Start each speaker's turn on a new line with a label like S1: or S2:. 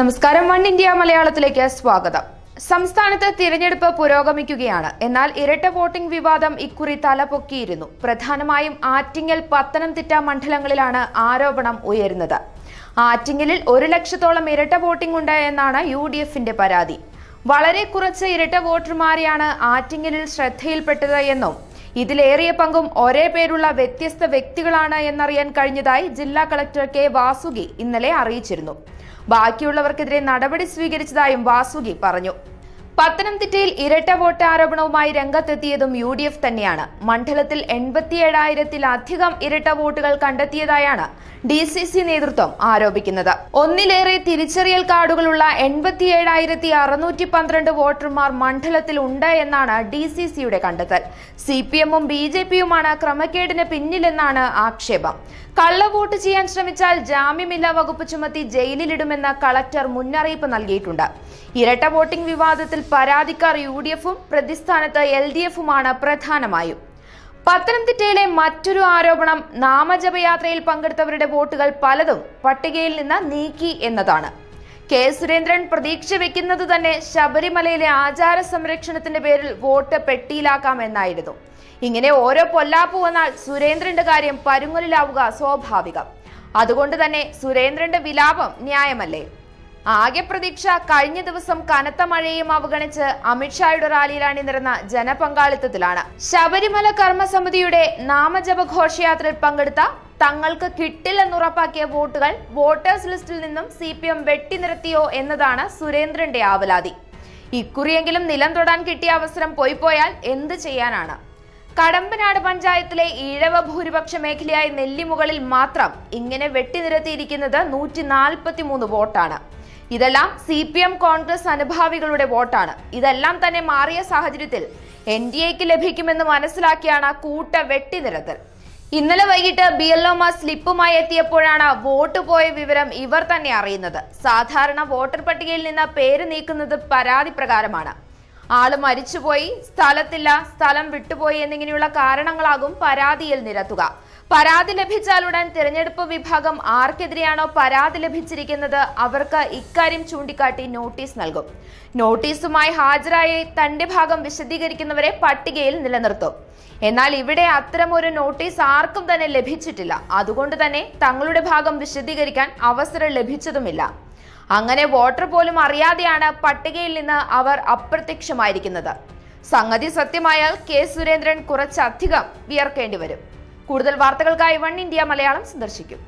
S1: നമസ്കാരം one India മലയാളത്തിലേക്ക് സ്വാഗതം സംസ്ഥാനത്ത് തിരഞ്ഞെടുപ്പ് പുരോഗമിക്കുകയാണ് എന്നാൽ ഇരട്ട വോട്ടിംഗ് വിവാദം ഇക്കുറി തലപൊക്കിയിരുന്നു പ്രധാനമായും ആറ്റിങ്ങൽ പത്തനംതിട്ട മണ്ഡലങ്ങളിലാണ് ആരോപണം ഉയരുന്നത് ആറ്റിങ്ങലിൽ ഒരു ലക്ഷത്തോളം ഇരട്ട വോട്ടിംഗ് ഉണ്ട് എന്നാണ് യു ഡി എഫിന്റെ പരാതി വളരെ കുറച്ച് ഇരട്ട വോട്ടർമാരെയാണ് ആറ്റിങ്ങലിൽ ശ്രദ്ധയിൽപ്പെട്ടത് എന്നും ഇതിലേറിയ പങ്കും ഒരേ പേരുള്ള വ്യത്യസ്ത വ്യക്തികളാണ് എന്നറിയാൻ കഴിഞ്ഞതായി ജില്ലാ കളക്ടർ കെ വാസുകി ഇന്നലെ അറിയിച്ചിരുന്നു ബാക്കിയുള്ളവർക്കെതിരെ നടപടി സ്വീകരിച്ചതായും വാസുകി പറഞ്ഞു പത്തനംതിട്ടയിൽ ഇരട്ട വോട്ട് ആരോപണവുമായി രംഗത്തെത്തിയതും യു ഡി എഫ് തന്നെയാണ് മണ്ഡലത്തിൽ എൺപത്തിയേഴായിരത്തിലധികം ഇരട്ട വോട്ടുകൾ കണ്ടെത്തിയതായാണ് ഡി സി സി നേതൃത്വം ആരോപിക്കുന്നത് ഒന്നിലേറെ തിരിച്ചറിയൽ കാർഡുകളുള്ള എൺപത്തിയേഴായിരത്തി അറുന്നൂറ്റി പന്ത്രണ്ട് വോട്ടർമാർ മണ്ഡലത്തിൽ ഉണ്ട് എന്നാണ് ഡി സി സിയുടെ കണ്ടെത്തൽ സി പി എമ്മും ബി ജെ പിയുമാണ് ക്രമക്കേടിന് പിന്നിലെന്നാണ് ആക്ഷേപം കള്ളവോട്ട് ചെയ്യാൻ ശ്രമിച്ചാൽ ജാമ്യമില്ലാ വകുപ്പ് ചുമത്തി ജയിലിലിടുമെന്ന് കളക്ടർ മുന്നറിയിപ്പ് നൽകിയിട്ടുണ്ട് ഇരട്ട വോട്ടിംഗ് വിവാദത്തിൽ പരാതിക്കാർ യു ഡി എഫും പ്രതിസ്ഥാനത്ത് എൽ ഡി എഫുമാണ് പ്രധാനമായും പത്തനംതിട്ടയിലെ മറ്റൊരു ആരോപണം നാമജപയാത്രയിൽ പങ്കെടുത്തവരുടെ വോട്ടുകൾ പലതും പട്ടികയിൽ നിന്ന് നീക്കി എന്നതാണ് കെ സുരേന്ദ്രൻ പ്രതീക്ഷ വെക്കുന്നത് തന്നെ ശബരിമലയിലെ ആചാര സംരക്ഷണത്തിന്റെ പേരിൽ വോട്ട് പെട്ടിയിലാക്കാമെന്നായിരുന്നു ഇങ്ങനെ ഓരോ പൊല്ലാപ്പ് വന്നാൽ സുരേന്ദ്രന്റെ കാര്യം പരുങ്ങലിലാവുക സ്വാഭാവികം അതുകൊണ്ട് തന്നെ സുരേന്ദ്രന്റെ വിലാപം ന്യായമല്ലേ ആകെ പ്രതീക്ഷ കഴിഞ്ഞ ദിവസം കനത്ത മഴയും അവഗണിച്ച് അമിത്ഷായുടെ റാലിയിൽ അണിനിരന്ന ജനപങ്കാളിത്തത്തിലാണ് ശബരിമല കർമ്മസമിതിയുടെ നാമജപ ഘോഷയാത്രയിൽ പങ്കെടുത്ത തങ്ങൾക്ക് കിട്ടില്ലെന്നുറപ്പാക്കിയ വോട്ടുകൾ വോട്ടേഴ്സ് ലിസ്റ്റിൽ നിന്നും സി പി എം വെട്ടിനിർത്തിയോ എന്നതാണ് സുരേന്ദ്രന്റെ ആവലാതി ഇക്കുറിയെങ്കിലും നിലം തൊടാൻ കിട്ടിയ അവസരം പോയിപ്പോയാൽ എന്ത് ചെയ്യാനാണ് കടമ്പനാട് പഞ്ചായത്തിലെ ഈഴവ ഭൂരിപക്ഷ മേഖലയായ നെല്ലിമുകളിൽ മാത്രം ഇങ്ങനെ വെട്ടിനിരത്തിയിരിക്കുന്നത് നൂറ്റി നാൽപ്പത്തി മൂന്ന് വോട്ടാണ് ഇതെല്ലാം സി പി എം കോൺഗ്രസ് അനുഭാവികളുടെ വോട്ടാണ് ഇതെല്ലാം തന്നെ മാറിയ സാഹചര്യത്തിൽ എൻ ഡി എക്ക് ലഭിക്കുമെന്ന് മനസ്സിലാക്കിയാണ് കൂട്ട വെട്ടിനിരത്തൽ ഇന്നലെ വൈകിട്ട് ബി എൽ ഒ സ്ലിപ്പുമായി എത്തിയപ്പോഴാണ് വോട്ട് പോയ വിവരം ഇവർ തന്നെ അറിയുന്നത് സാധാരണ വോട്ടർ പട്ടികയിൽ നിന്ന് പേര് നീക്കുന്നത് പരാതി പ്രകാരമാണ് ആള് മരിച്ചുപോയി സ്ഥലത്തില്ല സ്ഥലം വിട്ടുപോയി എന്നിങ്ങനെയുള്ള കാരണങ്ങളാകും പരാതിയിൽ നിരത്തുക പരാതി ഉടൻ തിരഞ്ഞെടുപ്പ് വിഭാഗം ആർക്കെതിരെയാണോ പരാതി ലഭിച്ചിരിക്കുന്നത് അവർക്ക് ഇക്കാര്യം ചൂണ്ടിക്കാട്ടി നോട്ടീസ് നൽകും നോട്ടീസുമായി ഹാജരായി തന്റെ ഭാഗം വിശദീകരിക്കുന്നവരെ പട്ടികയിൽ നിലനിർത്തും എന്നാൽ ഇവിടെ അത്തരമൊരു നോട്ടീസ് ആർക്കും തന്നെ ലഭിച്ചിട്ടില്ല അതുകൊണ്ട് തന്നെ തങ്ങളുടെ ഭാഗം വിശദീകരിക്കാൻ അവസരം ലഭിച്ചതുമില്ല അങ്ങനെ വോട്ടർ പോലും അറിയാതെയാണ് പട്ടികയിൽ നിന്ന് അവർ അപ്രത്യക്ഷമായിരിക്കുന്നത് സംഗതി സത്യമായാൽ കെ സുരേന്ദ്രൻ കുറച്ചധികം വിയർക്കേണ്ടി വരും കൂടുതൽ വാർത്തകൾക്കായി വൺ ഇന്ത്യ മലയാളം സന്ദർശിക്കും